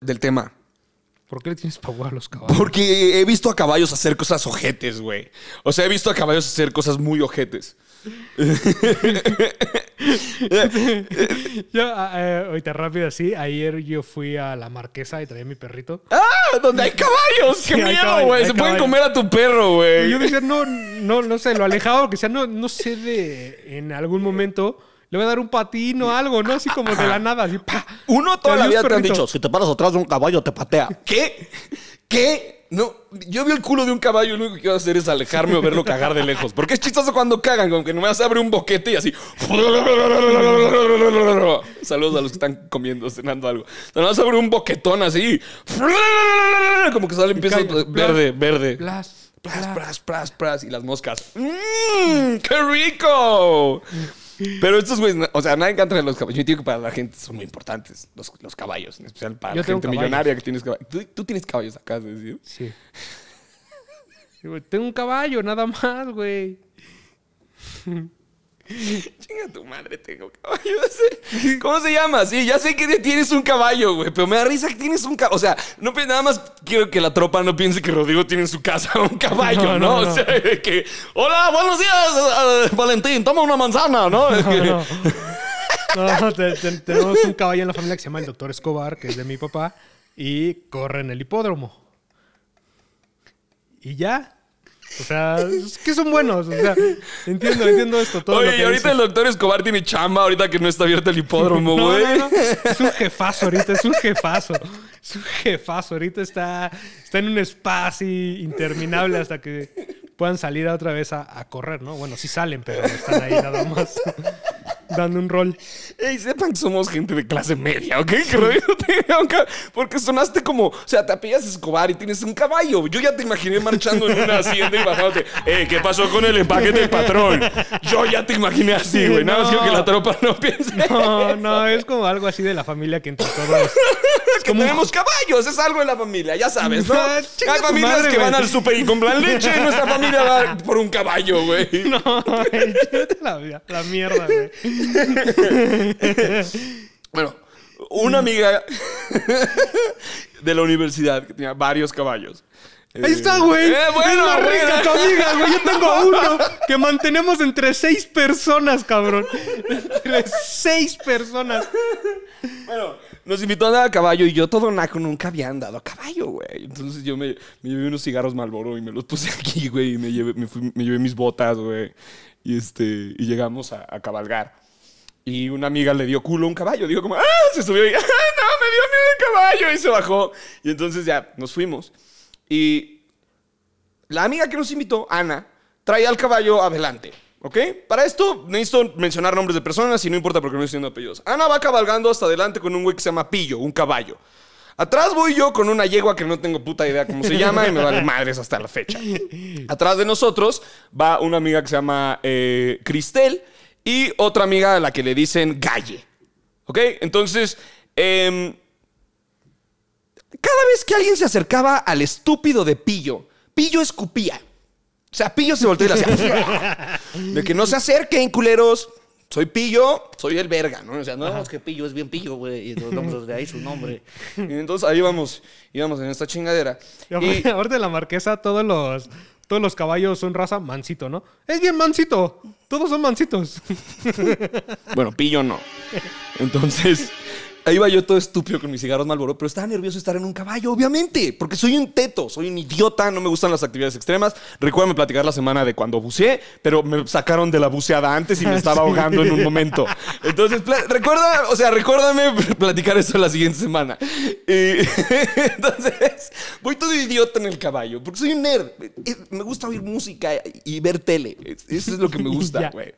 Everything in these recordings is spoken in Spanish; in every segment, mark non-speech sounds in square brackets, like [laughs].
del tema. ¿Por qué le tienes pavor a los caballos? Porque he visto a caballos hacer cosas ojetes, güey. O sea, he visto a caballos hacer cosas muy ojetes. yo, ah, eh, ahorita rápido así, ayer yo fui a la marquesa y traía mi perrito. ¡Ah! ¡Donde hay caballos! ¡Qué miedo, güey! Se pueden comer a tu perro, güey. yo decía, no, no, no sé, lo alejaba porque sea, no, no sé de en algún momento le voy a dar un patín o algo, ¿no? Así como de la nada, así pa. Uno toda la te han dicho, si te paras atrás de un caballo te patea. ¿Qué? ¿Qué? No, yo vi el culo de un caballo y lo único que quiero hacer es alejarme o verlo cagar de lejos. Porque es chistoso cuando cagan, como que no vas a abrir un boquete y así. Saludos a los que están comiendo, cenando algo. vas a abrir un boquetón así. Como que sale, empieza verde, verde. Plas, plas, plas, plas, Y las moscas. ¡Mmm! ¡Qué rico! Pero estos güeyes, o sea, nadie de los caballos. Yo digo que para la gente son muy importantes los, los caballos, en especial para la gente millonaria que tienes caballos. ¿Tú, tienes caballos acá, ¿sí? Sí. tengo un caballo, nada más, güey. [laughs] [laughs] Chinga tu madre, tengo caballo. ¿Cómo se llama? Sí, ya sé que tienes un caballo, güey. Pero me da risa que tienes un caballo. O sea, nada más quiero que la tropa no piense que Rodrigo tiene en su casa un caballo, ¿no? o sea, que. Hola, buenos días, eh, Valentín, toma una manzana, ¿no? No, No, tenemos un caballo en la familia que se llama el doctor Escobar, que es de mi papá, y corre en el hipódromo. Y ya, o sea, que son [laughs] buenos. O sea, entiendo, entiendo esto. Todo Oye, y ahorita el doctor Escobar tiene chamba, ahorita que no está abierto el hipódromo, güey. Es un jefazo ahorita, es un jefazo. Es un jefazo. Ahorita está, está en un espacio interminable hasta que puedan salir otra vez a, a correr, ¿no? Bueno, sí salen, pero están ahí nada más dando un rol. Ey, sepan que somos gente de clase media, ¿ok? [laughs] Porque sonaste como, o sea, te apellas Escobar y tienes un caballo. Yo ya te imaginé marchando en una hacienda y bajándote. Ey, eh, ¿qué pasó con el empaque del patrón? Yo ya te imaginé así, güey. Nada más que la tropa no piense. [laughs] No, eso, no, es como algo así de la familia que entre todos. [laughs] Es que como... tenemos caballos, es algo de la familia, ya sabes, ¿no? Ah, Hay familias que van al super y compran leche y nuestra familia va por un caballo, güey. No, la, la mierda, güey. [laughs] bueno, una amiga de la universidad que tenía varios caballos. Ahí está, güey. Eh, bueno, rica tu amiga, güey. Yo tengo uno que mantenemos entre seis personas, cabrón. Entre seis personas. Bueno, nos invitó a andar a caballo y yo todo naco nunca había andado a caballo, güey. Entonces yo me, me llevé unos cigarros Malboro y me los puse aquí, güey. Y me llevé, mis botas, güey. Y, este, y llegamos a cabalgar. Y una amiga le dio culo a un caballo. Dijo como, ¡ah! Se subió y, [laughs] ¡ah! No, me dio miedo el caballo. Y se bajó. Y entonces ya nos fuimos. Y la amiga que nos invitó, Ana, traía al caballo adelante. ¿Ok? Para esto necesito mencionar nombres de personas y no importa porque no estoy diciendo apellidos. Ana va cabalgando hasta adelante con un güey que se llama Pillo, un caballo. Atrás voy yo con una yegua que no tengo puta idea cómo se [laughs] llama y me vale madres hasta la fecha. Atrás de nosotros va una amiga que se llama eh, Cristel y otra amiga a la que le dicen Galle. ¿Ok? Entonces, em, cada vez que alguien se acercaba al estúpido de Pillo, Pillo escupía. O sea, Pillo se volteó y le [laughs] de que no se acerquen, culeros. Soy Pillo, soy el verga, ¿no? O sea, no, es que Pillo es bien Pillo, güey. Y entonces, de ahí su nombre. Y entonces ahí vamos, íbamos en esta chingadera. Y, y... ahorita la marquesa, todos los todos los caballos son raza mansito, ¿no? Es bien mansito. Todos son mansitos. bueno, pillo no. Entonces, Ahí va yo todo estúpido con mis cigarros Malboro, pero estaba nervioso estar en un caballo, obviamente, porque soy un teto, soy un idiota, no me gustan las actividades extremas. Recuérdame platicar la semana de cuando buceé, pero me sacaron de la buceada antes y me ah, estaba ahogando en un momento. Entonces, recuerda, o sea, recuérdame [laughs] platicar eso la siguiente semana. [laughs] entonces, voy todo idiota en el caballo, porque soy un nerd. Eh, me gusta oír música y ver tele. Eso es lo que me gusta, [laughs] güey.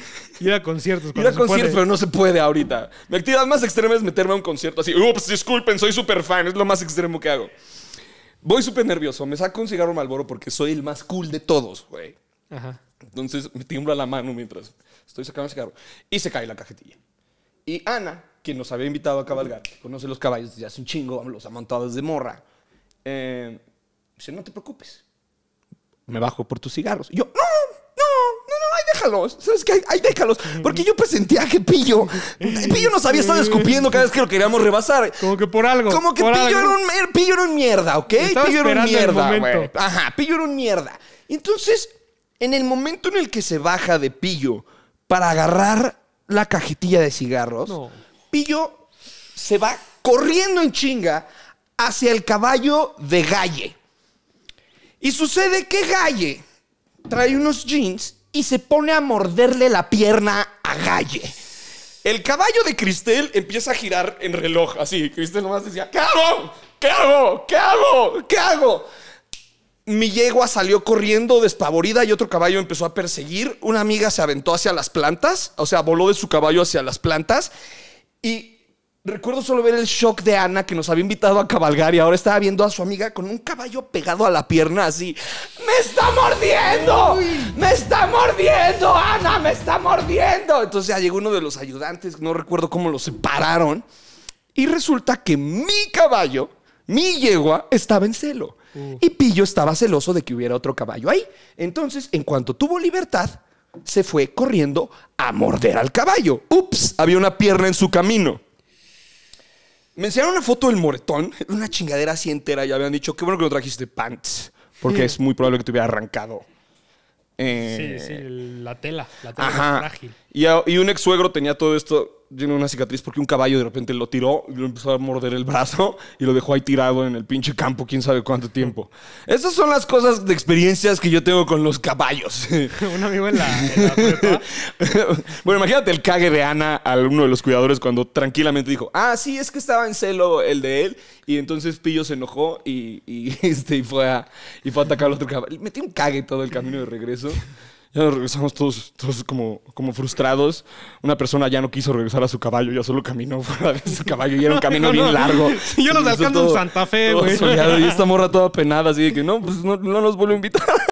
[laughs] Ir a conciertos. Ir a conciertos, pero no se puede ahorita. Mi actividad más extrema es meterme a un concierto así. Ups, disculpen, soy súper fan. Es lo más extremo que hago. Voy súper nervioso. Me saco un cigarro Malboro porque soy el más cool de todos, güey. Ajá. Entonces me tiembla la mano mientras estoy sacando el cigarro. Y se cae la cajetilla. Y Ana, quien nos había invitado a cabalgar, conoce los caballos desde hace un chingo, los ha montado desde morra. Eh, dice, no te preocupes. Me bajo por tus cigarros. Y yo, no, ¿Sabes qué? Ahí déjalos. Porque yo presenté que Pillo. Pillo nos había estado escupiendo cada vez que lo queríamos rebasar. Como que por algo. Como que Pillo, Era un, mierda, ¿ok? Estaba Pillo era un mierda, Ajá, Pillo era un mierda. Entonces, en el momento en el que se baja de Pillo para agarrar la cajetilla de cigarros, Pillo se va corriendo en chinga hacia el caballo de Galle. Y sucede que Galle trae unos jeans y se pone a morderle la pierna a Galle. El caballo de Cristel empieza a girar en reloj, así. Cristel nomás decía, ¿qué hago? ¿Qué hago? ¿Qué hago? ¿Qué hago? Mi yegua salió corriendo despavorida y otro caballo empezó a perseguir. Una amiga se aventó hacia las plantas, o sea, voló de su caballo hacia las plantas y Recuerdo solo ver el shock de Ana que nos había invitado a cabalgar y ahora estaba viendo a su amiga con un caballo pegado a la pierna así. ¡Me está mordiendo! ¡Me está mordiendo, Ana! ¡Me está mordiendo! Entonces ya llegó uno de los ayudantes, no recuerdo cómo lo separaron. Y resulta que mi caballo, mi yegua, estaba en celo. Y Pillo estaba celoso de que hubiera otro caballo ahí. Entonces, en cuanto tuvo libertad, se fue corriendo a morder al caballo. ¡Ups! Había una pierna en su camino. Me enseñaron una foto del moretón, [laughs] una chingadera así entera, y habían dicho, qué bueno que lo trajiste pants, porque mm. es muy probable que te hubiera arrancado. sí, eh, sí, la tela, la tela es frágil. y, un ex suegro tenía todo esto, tiene una cicatriz porque un caballo de repente lo tiró y lo empezó a morder el brazo y lo dejó ahí tirado en el pinche campo, quién sabe cuánto tiempo. Esas son las cosas de experiencias que yo tengo con los caballos. [laughs] un amigo en la, [laughs] bueno, imagínate el cague de Ana a uno de los cuidadores cuando tranquilamente dijo, ah, sí, es que estaba en celo el de él y entonces Pillo se enojó y, y, [laughs] este, fue, a, y fue a atacar al otro caballo. Metí un cague todo el camino de regreso. Ya regresamos todos, todos como, como frustrados. Una persona ya no quiso regresar a su caballo, ya solo caminó [laughs] fuera de su caballo y era un camino [laughs] bien largo. yo los alcanzo en Santa Fe, güey. Y esta morra toda penada, así que no, pues no, nos los vuelvo a invitar.